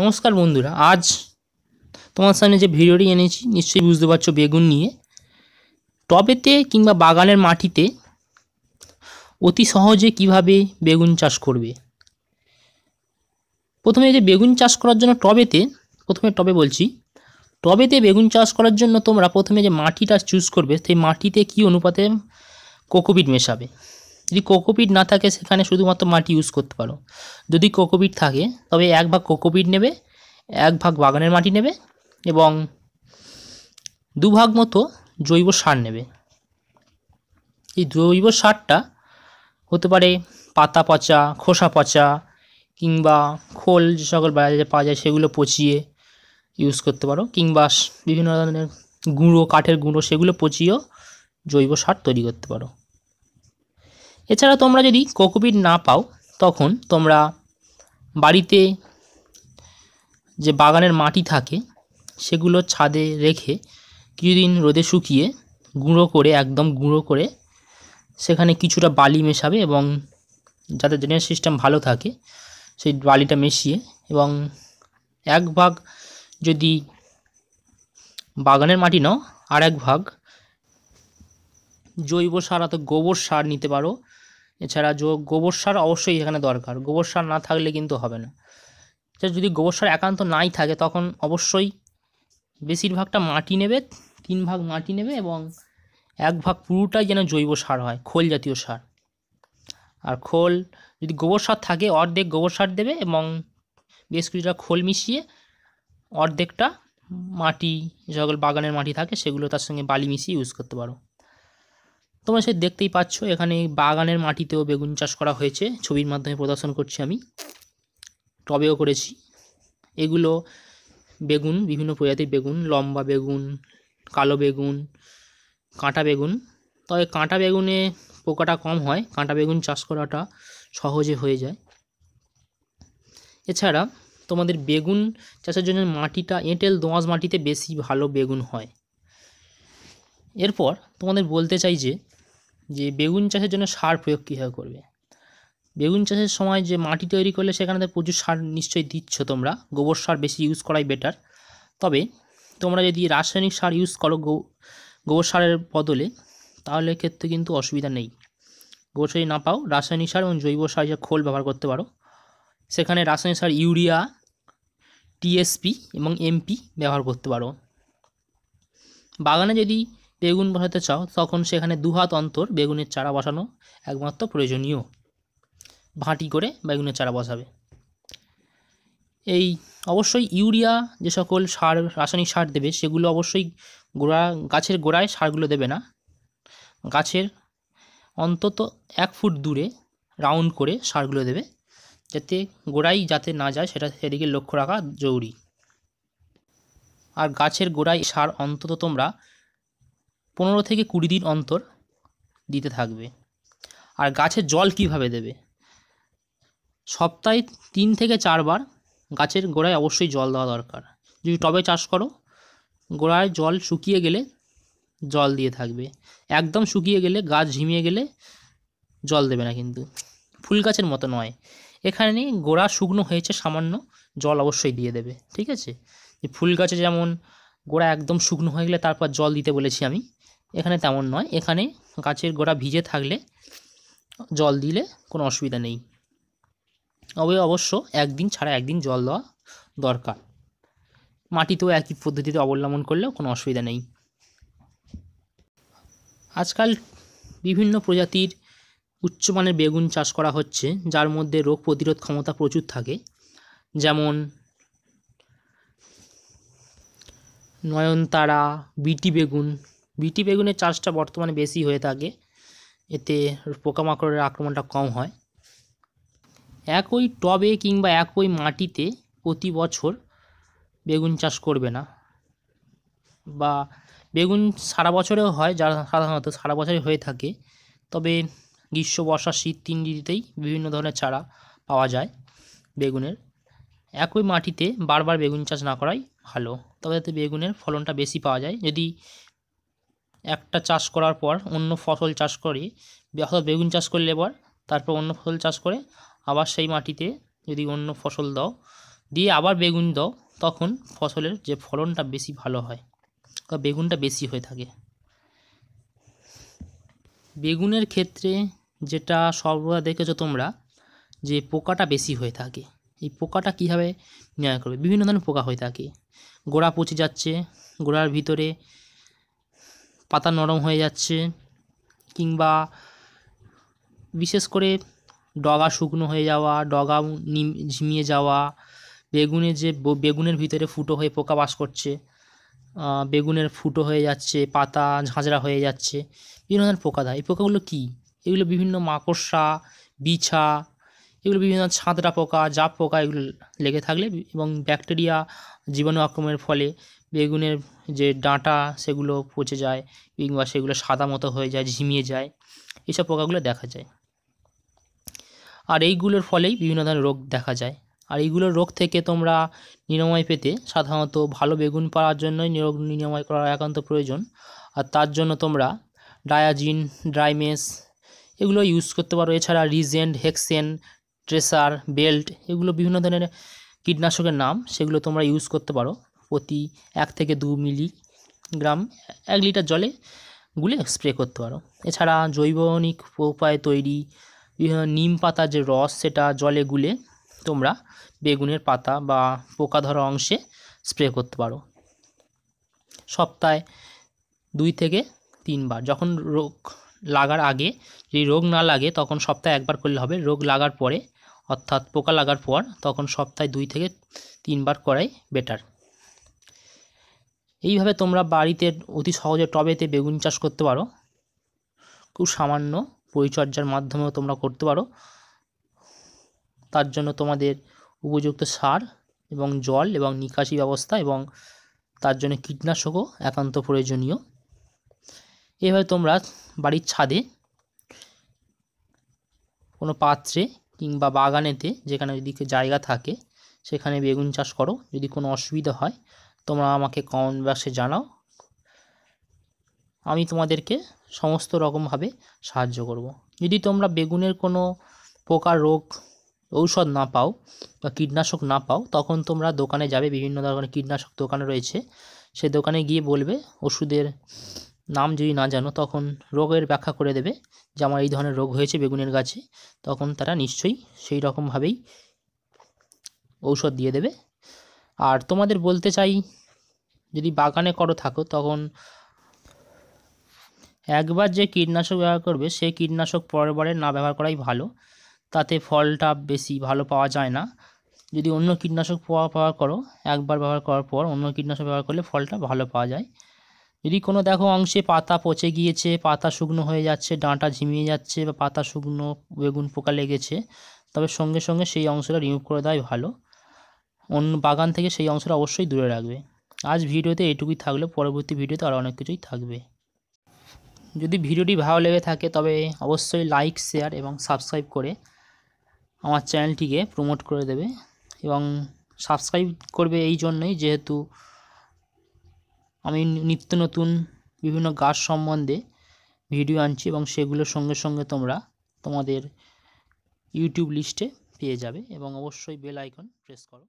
নমস্কার বন্ধুরা আজ তোমার সামনে যে ভিডিওটি এনেছি নিশ্চয়ই বুঝতে পারছো বেগুন নিয়ে টবেতে কিংবা বাগানের মাটিতে অতি সহজে কিভাবে বেগুন চাষ করবে প্রথমে যে বেগুন চাষ করার জন্য টবেতে প্রথমে টবে বলছি টবেতে বেগুন চাষ করার জন্য তোমরা প্রথমে যে মাটিটা চুজ করবে সেই মাটিতে কি অনুপাতে কোকোপিট মেশাবে যদি কোকোপিট না থাকে সেখানে শুধুমাত্র মাটি ইউজ করতে পারো যদি কোকোপিট থাকে তবে এক ভাগ কোকোপিট নেবে এক ভাগ বাগানের মাটি নেবে এবং দুভাগ মতো জৈব সার নেবে এই জৈব সারটা হতে পারে পাতা পচা খোসা পচা কিংবা খোল যে সকল বাজারে পাওয়া যায় সেগুলো পচিয়ে ইউজ করতে পারো কিংবা বিভিন্ন ধরনের গুঁড়ো কাঠের গুঁড়ো সেগুলো পচিয়েও জৈব সার তৈরি করতে পারো এছাড়া তোমরা যদি কোকোপিট না পাও তখন তোমরা বাড়িতে যে বাগানের মাটি থাকে সেগুলো ছাদে রেখে কিছুদিন রোদে শুকিয়ে গুঁড়ো করে একদম গুঁড়ো করে সেখানে কিছুটা বালি মেশাবে এবং যাতে ড্রেনেজ সিস্টেম ভালো থাকে সেই বালিটা মিশিয়ে এবং এক ভাগ যদি বাগানের মাটি নাও আর এক ভাগ জৈব সার অর্থাৎ গোবর সার নিতে পারো এছাড়া গোবর সার অবশ্যই এখানে দরকার গোবর সার না থাকলে কিন্তু হবে না যদি গোবর সার একান্ত নাই থাকে তখন অবশ্যই বেশিরভাগটা মাটি নেবে তিন ভাগ মাটি নেবে এবং এক ভাগ পুরোটাই যেন জৈব সার হয় খোল জাতীয় সার আর খোল যদি গোবর সার থাকে অর্ধেক গোবর সার দেবে এবং বেশ কিছুটা খোল মিশিয়ে অর্ধেকটা মাটি যখন বাগানের মাটি থাকে সেগুলো তার সঙ্গে বালি মিশিয়ে ইউজ করতে পারো তোমরা সে দেখতেই পাচ্ছ এখানে বাগানের মাটিতেও বেগুন চাষ করা হয়েছে ছবির মাধ্যমে প্রদর্শন করছি আমি টবেও করেছি এগুলো বেগুন বিভিন্ন প্রজাতির বেগুন লম্বা বেগুন কালো বেগুন কাঁটা বেগুন তবে কাঁটা বেগুনে পোকাটা কম হয় কাঁটা বেগুন চাষ করাটা সহজে হয়ে যায় এছাড়া তোমাদের বেগুন চাষের জন্য মাটিটা এঁটেল দোঁয়াশ মাটিতে বেশি ভালো বেগুন হয় এরপর তোমাদের বলতে চাই যে যে বেগুন চাষের জন্য সার প্রয়োগ কীভাবে করবে বেগুন চাষের সময় যে মাটি তৈরি করলে সেখানে তো প্রচুর সার নিশ্চয়ই দিচ্ছ তোমরা গোবর সার বেশি ইউজ করাই বেটার তবে তোমরা যদি রাসায়নিক সার ইউজ করো গোবর সারের বদলে তাহলে ক্ষেত্রে কিন্তু অসুবিধা নেই গোবর সার না পাও রাসায়নিক সার এবং জৈব সার যা খোল ব্যবহার করতে পারো সেখানে রাসায়নিক সার ইউরিয়া টিএসপি এবং এমপি ব্যবহার করতে পারো বাগানে যদি বেগুন বসাতে চাও তখন সেখানে দুহাত অন্তর বেগুনের চারা বসানো একমাত্র প্রয়োজনীয় ভাঁটি করে বেগুনের চারা বসাবে এই অবশ্যই ইউরিয়া যে সকল সার রাসায়নিক সার দেবে সেগুলো অবশ্যই গোড়া গাছের গোড়ায় সারগুলো দেবে না গাছের অন্তত এক ফুট দূরে রাউন্ড করে সারগুলো দেবে যাতে গোড়াই যাতে না যায় সেটা সেদিকে লক্ষ্য রাখা জরুরি আর গাছের গোড়ায় সার অন্তত তোমরা পনেরো থেকে কুড়ি দিন অন্তর দিতে থাকবে আর গাছের জল কিভাবে দেবে সপ্তাহে তিন থেকে চারবার গাছের গোড়ায় অবশ্যই জল দেওয়া দরকার যদি টবে চাষ করো গোড়ায় জল শুকিয়ে গেলে জল দিয়ে থাকবে একদম শুকিয়ে গেলে গাছ ঝিমিয়ে গেলে জল দেবে না কিন্তু ফুল গাছের মতো নয় এখানে গোড়া শুকনো হয়েছে সামান্য জল অবশ্যই দিয়ে দেবে ঠিক আছে যে ফুল গাছে যেমন গোড়া একদম শুকনো হয়ে গেলে তারপর জল দিতে বলেছি আমি এখানে তেমন নয় এখানে গাছের গোড়া ভিজে থাকলে জল দিলে কোনো অসুবিধা নেই তবে অবশ্য একদিন ছাড়া একদিন জল দেওয়া দরকার মাটিতেও একই পদ্ধতিতে অবলম্বন করলেও কোনো অসুবিধা নেই আজকাল বিভিন্ন প্রজাতির উচ্চমানের বেগুন চাষ করা হচ্ছে যার মধ্যে রোগ প্রতিরোধ ক্ষমতা প্রচুর থাকে যেমন নয়নতারা বিটি বেগুন বিটি বেগুনের চাষটা বর্তমানে বেশি হয়ে থাকে এতে পোকামাকড়ের আক্রমণটা কম হয় একই টবে কিংবা একই মাটিতে প্রতি বছর বেগুন চাষ করবে না বা বেগুন সারা বছরেও হয় যা সাধারণত সারা বছরই হয়ে থাকে তবে গ্রীষ্ম বর্ষা শীত তিন ঋতুতেই বিভিন্ন ধরনের চারা পাওয়া যায় বেগুনের একই মাটিতে বারবার বেগুন চাষ না করাই ভালো তবে তাতে বেগুনের ফলনটা বেশি পাওয়া যায় যদি একটা চাষ করার পর অন্য ফসল চাষ করি অথবা বেগুন চাষ করলে এবার তারপর অন্য ফসল চাষ করে আবার সেই মাটিতে যদি অন্য ফসল দাও দিয়ে আবার বেগুন দাও তখন ফসলের যে ফলনটা বেশি ভালো হয় বা বেগুনটা বেশি হয়ে থাকে বেগুনের ক্ষেত্রে যেটা সর্বদা দেখেছো তোমরা যে পোকাটা বেশি হয়ে থাকে এই পোকাটা কীভাবে নির্ণয় করবে বিভিন্ন ধরনের পোকা হয়ে থাকে গোড়া পচে যাচ্ছে গোড়ার ভিতরে পাতা নরম হয়ে যাচ্ছে কিংবা বিশেষ করে ডগা শুকনো হয়ে যাওয়া ডগা ঝিমিয়ে যাওয়া বেগুনে যে বেগুনের ভিতরে ফুটো হয়ে পোকা বাস করছে বেগুনের ফুটো হয়ে যাচ্ছে পাতা ঝাঁঝরা হয়ে যাচ্ছে বিভিন্ন ধরনের পোকা দেয় এই পোকাগুলো কী এগুলো বিভিন্ন মাকড়সা বিছা এগুলো বিভিন্ন ছাঁতরা পোকা জাপ পোকা এগুলো লেগে থাকলে এবং ব্যাকটেরিয়া জীবাণু আক্রমণের ফলে বেগুনের যে ডাঁটা সেগুলো পচে যায় কিংবা সেগুলো সাদা মতো হয়ে যায় ঝিমিয়ে যায় এসব পোকাগুলো দেখা যায় আর এইগুলোর ফলেই বিভিন্ন ধরনের রোগ দেখা যায় আর এইগুলোর রোগ থেকে তোমরা নিরাময় পেতে সাধারণত ভালো বেগুন পাওয়ার জন্যই নিরোগ নিরাময় করার একান্ত প্রয়োজন আর তার জন্য তোমরা ডায়াজিন ড্রাইমেস এগুলো ইউজ করতে পারো এছাড়া রিজেন্ট হেক্সেন ট্রেসার বেল্ট এগুলো বিভিন্ন ধরনের কীটনাশকের নাম সেগুলো তোমরা ইউজ করতে পারো প্রতি এক থেকে দু মিলিগ্রাম এক লিটার জলে গুলে স্প্রে করতে পারো এছাড়া জৈবনিক উপায়ে তৈরি নিম পাতা যে রস সেটা জলে গুলে তোমরা বেগুনের পাতা বা পোকা ধরা অংশে স্প্রে করতে পারো সপ্তাহে দুই থেকে তিনবার যখন রোগ লাগার আগে যদি রোগ না লাগে তখন সপ্তাহে একবার করলে হবে রোগ লাগার পরে অর্থাৎ পোকা লাগার পর তখন সপ্তাহে দুই থেকে তিনবার করাই বেটার এইভাবে তোমরা বাড়িতে অতি সহজে টবেতে বেগুন চাষ করতে পারো খুব সামান্য পরিচর্যার মাধ্যমেও তোমরা করতে পারো তার জন্য তোমাদের উপযুক্ত সার এবং জল এবং নিকাশি ব্যবস্থা এবং তার জন্য কীটনাশকও একান্ত প্রয়োজনীয় এভাবে তোমরা বাড়ির ছাদে কোনো পাত্রে কিংবা বাগানেতে যেখানে যদি জায়গা থাকে সেখানে বেগুন চাষ করো যদি কোনো অসুবিধা হয় তোমরা আমাকে কমেন্ট বক্সে জানাও আমি তোমাদেরকে সমস্ত রকমভাবে সাহায্য করব। যদি তোমরা বেগুনের কোনো পোকা রোগ ঔষধ না পাও বা কীটনাশক না পাও তখন তোমরা দোকানে যাবে বিভিন্ন ধরনের কীটনাশক দোকানে রয়েছে সে দোকানে গিয়ে বলবে ওষুধের নাম যদি না জানো তখন রোগের ব্যাখ্যা করে দেবে যে আমার এই ধরনের রোগ হয়েছে বেগুনের গাছে তখন তারা নিশ্চয়ই সেই রকমভাবেই ঔষধ দিয়ে দেবে আর তোমাদের বলতে চাই যদি বাগানে করো থাকো তখন একবার যে কীটনাশক ব্যবহার করবে সেই কীটনাশক পরেরবারে না ব্যবহার করাই ভালো তাতে ফলটা বেশি ভালো পাওয়া যায় না যদি অন্য কীটনাশক ব্যবহার করো একবার ব্যবহার করার পর অন্য কীটনাশক ব্যবহার করলে ফলটা ভালো পাওয়া যায় যদি কোনো দেখো অংশে পাতা পচে গিয়েছে পাতা শুকনো হয়ে যাচ্ছে ডাঁটা ঝিমিয়ে যাচ্ছে বা পাতা শুকনো বেগুন পোকা লেগেছে তবে সঙ্গে সঙ্গে সেই অংশটা রিমুভ করে দেওয়াই ভালো অন্য বাগান থেকে সেই অংশটা অবশ্যই দূরে রাখবে আজ ভিডিওতে এটুকুই থাকলো পরবর্তী ভিডিওতে আরও অনেক কিছুই থাকবে যদি ভিডিওটি ভালো লেগে থাকে তবে অবশ্যই লাইক শেয়ার এবং সাবস্ক্রাইব করে আমার চ্যানেলটিকে প্রমোট করে দেবে এবং সাবস্ক্রাইব করবে এই জন্যই যেহেতু আমি নিত্য নতুন বিভিন্ন গাছ সম্বন্ধে ভিডিও আনছি এবং সেগুলোর সঙ্গে সঙ্গে তোমরা তোমাদের ইউটিউব লিস্টে পেয়ে যাবে এবং অবশ্যই বেল আইকন প্রেস করো